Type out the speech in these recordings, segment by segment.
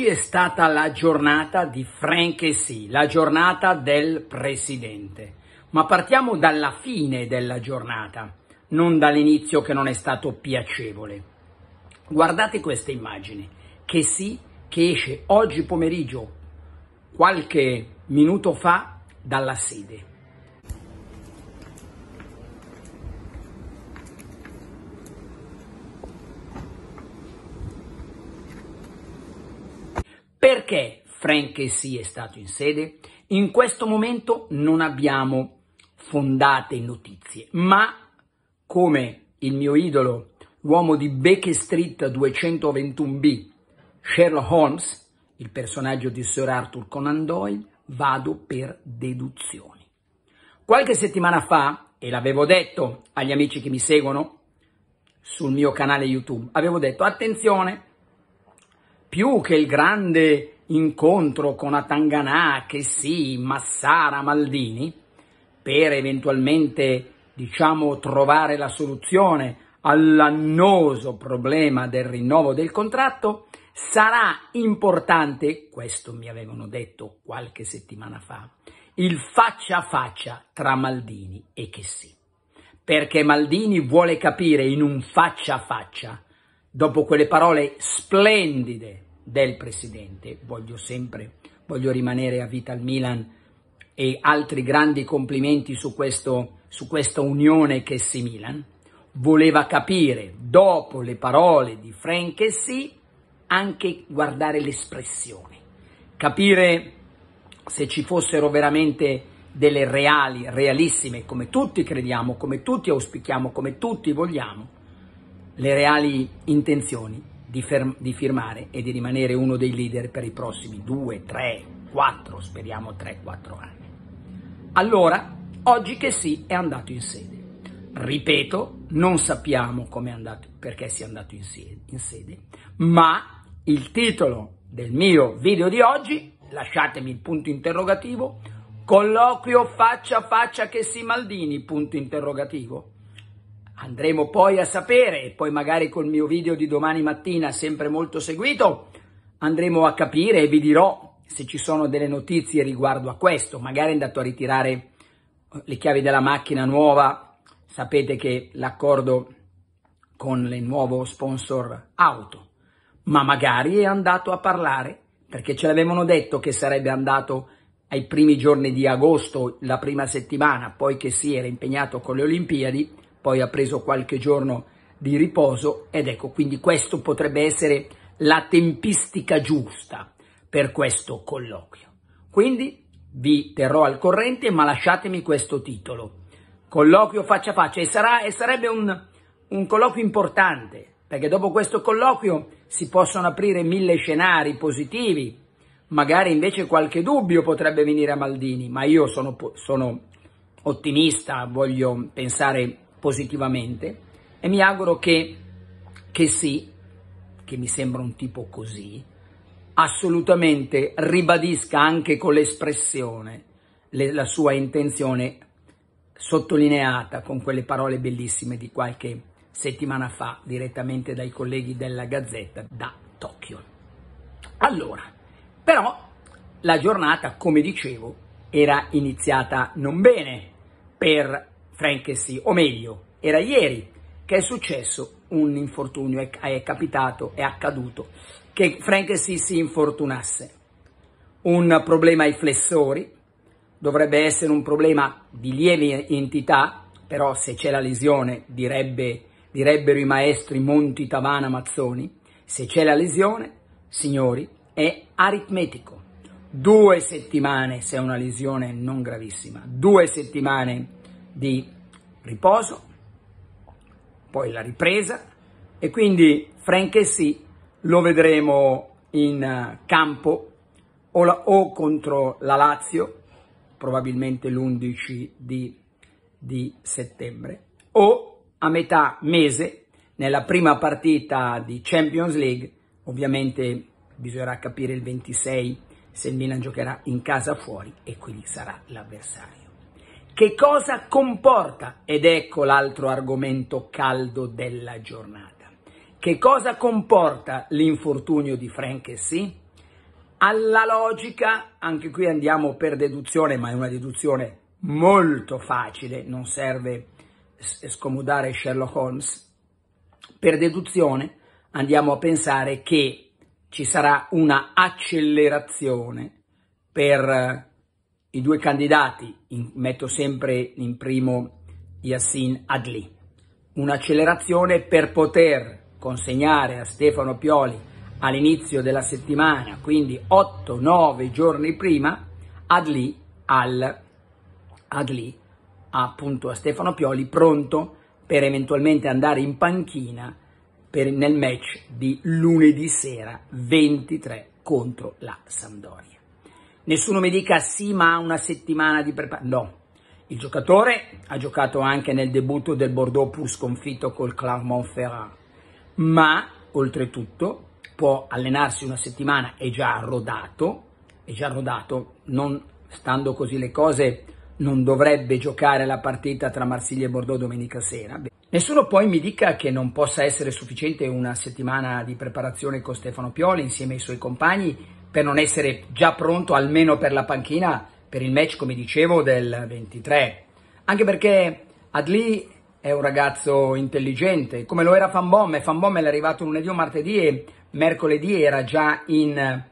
Oggi è stata la giornata di Franchesi, la giornata del presidente. Ma partiamo dalla fine della giornata, non dall'inizio che non è stato piacevole. Guardate questa immagine, che sì, che esce oggi pomeriggio, qualche minuto fa, dalla sede. perché Frank sì è stato in sede? In questo momento non abbiamo fondate notizie, ma come il mio idolo, l'uomo di Baker Street 221B, Sherlock Holmes, il personaggio di Sir Arthur Conan Doyle, vado per deduzioni. Qualche settimana fa, e l'avevo detto agli amici che mi seguono sul mio canale YouTube, avevo detto attenzione, più che il grande incontro con Atanganà, che sì, Massara, Maldini, per eventualmente, diciamo, trovare la soluzione all'annoso problema del rinnovo del contratto, sarà importante, questo mi avevano detto qualche settimana fa, il faccia a faccia tra Maldini e Chessy. Perché Maldini vuole capire in un faccia a faccia, dopo quelle parole splendide del presidente. Voglio sempre, voglio rimanere a vita al Milan e altri grandi complimenti su, questo, su questa unione che si Milan. Voleva capire, dopo le parole di Frank e sì, anche guardare l'espressione, capire se ci fossero veramente delle reali, realissime, come tutti crediamo, come tutti auspichiamo, come tutti vogliamo, le reali intenzioni di, ferm- di firmare e di rimanere uno dei leader per i prossimi 2, 3, 4, speriamo 3, 4 anni. Allora, oggi che sì, è andato in sede. Ripeto, non sappiamo andato, perché sia andato in sede, in sede, ma il titolo del mio video di oggi, lasciatemi il punto interrogativo, colloquio faccia a faccia che si Maldini, punto interrogativo. Andremo poi a sapere, e poi magari col mio video di domani mattina, sempre molto seguito, andremo a capire e vi dirò se ci sono delle notizie riguardo a questo. Magari è andato a ritirare eh, le chiavi della macchina nuova. Sapete che l'accordo con il nuovo sponsor auto, ma magari è andato a parlare perché ce l'avevano detto che sarebbe andato ai primi giorni di agosto, la prima settimana, poi che si era impegnato con le Olimpiadi poi ha preso qualche giorno di riposo ed ecco, quindi questo potrebbe essere la tempistica giusta per questo colloquio. Quindi vi terrò al corrente, ma lasciatemi questo titolo. Colloquio faccia a faccia e, sarà, e sarebbe un, un colloquio importante, perché dopo questo colloquio si possono aprire mille scenari positivi, magari invece qualche dubbio potrebbe venire a Maldini, ma io sono, sono ottimista, voglio pensare positivamente e mi auguro che, che sì, che mi sembra un tipo così, assolutamente ribadisca anche con l'espressione le, la sua intenzione sottolineata con quelle parole bellissime di qualche settimana fa direttamente dai colleghi della Gazzetta da Tokyo. Allora, però la giornata, come dicevo, era iniziata non bene per Frankesi, o meglio, era ieri che è successo un infortunio, è, è capitato, è accaduto, che Frankesi si infortunasse. Un problema ai flessori, dovrebbe essere un problema di lieve entità, però se c'è la lesione, direbbe, direbbero i maestri Monti, Tavana, Mazzoni, se c'è la lesione, signori, è aritmetico. Due settimane se è una lesione non gravissima, due settimane di riposo, poi la ripresa e quindi Frank e sì lo vedremo in eh, campo o, la, o contro la Lazio, probabilmente l'11 di, di settembre, o a metà mese nella prima partita di Champions League, ovviamente bisognerà capire il 26 se il Milan giocherà in casa o fuori e quindi sarà l'avversario. Che cosa comporta? Ed ecco l'altro argomento caldo della giornata. Che cosa comporta l'infortunio di Frank e sì? Alla logica, anche qui andiamo per deduzione, ma è una deduzione molto facile, non serve scomodare Sherlock Holmes. Per deduzione andiamo a pensare che ci sarà una accelerazione per i due candidati, in, metto sempre in primo Yassin Adli, un'accelerazione per poter consegnare a Stefano Pioli all'inizio della settimana, quindi 8-9 giorni prima, Adli, al, Adli appunto a Stefano Pioli pronto per eventualmente andare in panchina per, nel match di lunedì sera 23 contro la Sampdoria. Nessuno mi dica sì, ma una settimana di preparazione. No, il giocatore ha giocato anche nel debutto del Bordeaux pur sconfitto col Clermont-Ferrand, ma oltretutto può allenarsi una settimana, è già rodato, è già rodato, non stando così le cose non dovrebbe giocare la partita tra Marsiglia e Bordeaux domenica sera. Nessuno poi mi dica che non possa essere sufficiente una settimana di preparazione con Stefano Pioli insieme ai suoi compagni per non essere già pronto almeno per la panchina per il match, come dicevo, del 23. Anche perché Adli è un ragazzo intelligente, come lo era Fanbom, e Fanbom è arrivato lunedì o martedì e mercoledì era già in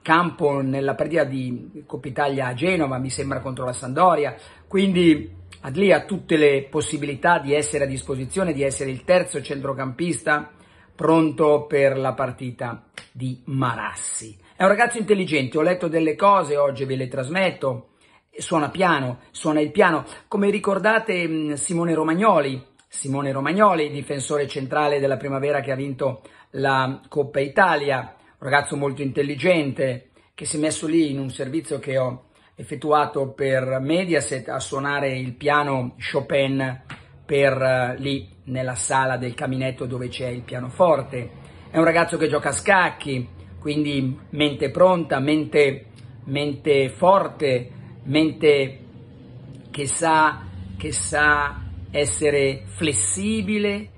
campo nella partita di Coppa Italia a Genova, mi sembra contro la Sandoria, quindi Adli ha tutte le possibilità di essere a disposizione, di essere il terzo centrocampista pronto per la partita di Marassi. È un ragazzo intelligente, ho letto delle cose oggi, ve le trasmetto. Suona piano, suona il piano. Come ricordate mm, Simone Romagnoli, Simone Romagnoli, difensore centrale della primavera che ha vinto la Coppa Italia, un ragazzo molto intelligente che si è messo lì in un servizio che ho effettuato per Mediaset a suonare il piano Chopin per eh, lì nella sala del caminetto dove c'è il pianoforte. È un ragazzo che gioca a scacchi, quindi mente pronta, mente, mente forte, mente che sa, che sa essere flessibile,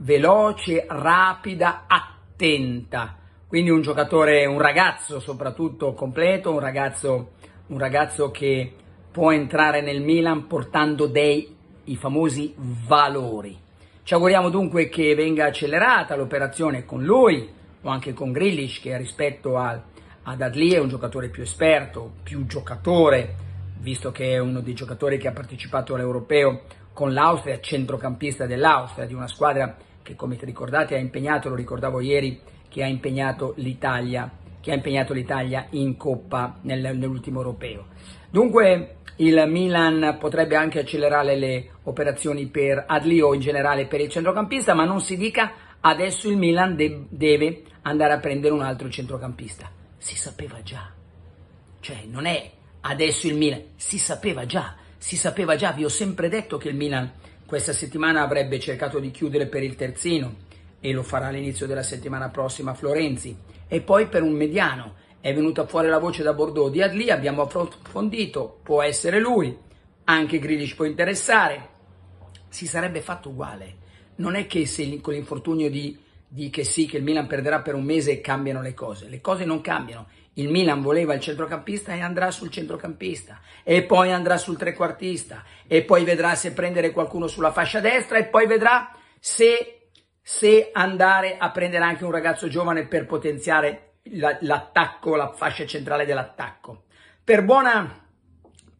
veloce, rapida, attenta. Quindi un giocatore, un ragazzo soprattutto completo, un ragazzo, un ragazzo che può entrare nel Milan portando dei i famosi valori. Ci auguriamo dunque che venga accelerata l'operazione con lui o anche con Grillish che rispetto a, ad Adli è un giocatore più esperto, più giocatore, visto che è uno dei giocatori che ha partecipato all'Europeo con l'Austria, centrocampista dell'Austria, di una squadra che come ti ricordate ha impegnato, lo ricordavo ieri, che ha impegnato l'Italia, che ha impegnato l'Italia in Coppa nel, nell'ultimo Europeo. Dunque il Milan potrebbe anche accelerare le operazioni per Adli o in generale per il centrocampista, ma non si dica adesso il Milan de deve andare a prendere un altro centrocampista. Si sapeva già. Cioè, non è adesso il Milan, si sapeva già, si sapeva già, vi ho sempre detto che il Milan questa settimana avrebbe cercato di chiudere per il terzino e lo farà all'inizio della settimana prossima a Florenzi e poi per un mediano è venuta fuori la voce da Bordeaux di Adli, abbiamo approfondito, può essere lui, anche Grilich può interessare, si sarebbe fatto uguale. Non è che se con l'infortunio di, di che sì, che il Milan perderà per un mese cambiano le cose, le cose non cambiano. Il Milan voleva il centrocampista e andrà sul centrocampista, e poi andrà sul trequartista, e poi vedrà se prendere qualcuno sulla fascia destra, e poi vedrà se, se andare a prendere anche un ragazzo giovane per potenziare l'attacco, la fascia centrale dell'attacco. Per buona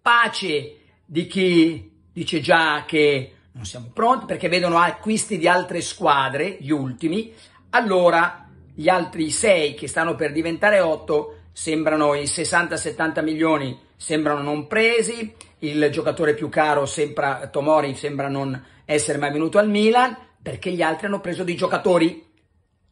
pace di chi dice già che non siamo pronti perché vedono acquisti di altre squadre, gli ultimi, allora gli altri sei che stanno per diventare otto sembrano i 60-70 milioni sembrano non presi, il giocatore più caro sembra, Tomori sembra non essere mai venuto al Milan perché gli altri hanno preso dei giocatori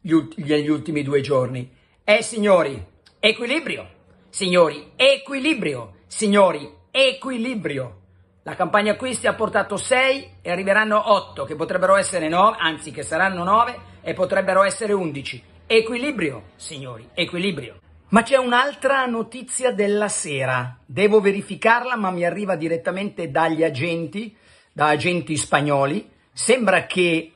negli ultimi due giorni e eh, signori, equilibrio. Signori, equilibrio. Signori, equilibrio. La campagna acquisti ha portato 6 e arriveranno 8, che potrebbero essere 9, anzi che saranno 9 e potrebbero essere 11. Equilibrio, signori, equilibrio. Ma c'è un'altra notizia della sera. Devo verificarla, ma mi arriva direttamente dagli agenti, da agenti spagnoli. Sembra che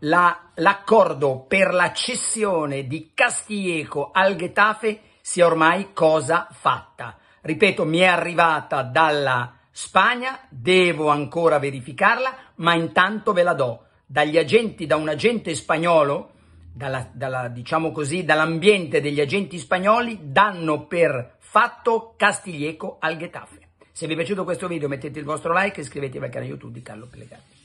la, l'accordo per la cessione di Castilleco al Getafe sia ormai cosa fatta. Ripeto, mi è arrivata dalla Spagna, devo ancora verificarla, ma intanto ve la do. Dagli agenti, da un agente spagnolo, dalla, dalla, diciamo così, dall'ambiente degli agenti spagnoli, danno per fatto Castiglieco al Getafe. Se vi è piaciuto questo video mettete il vostro like e iscrivetevi al canale YouTube di Carlo Pellegrini.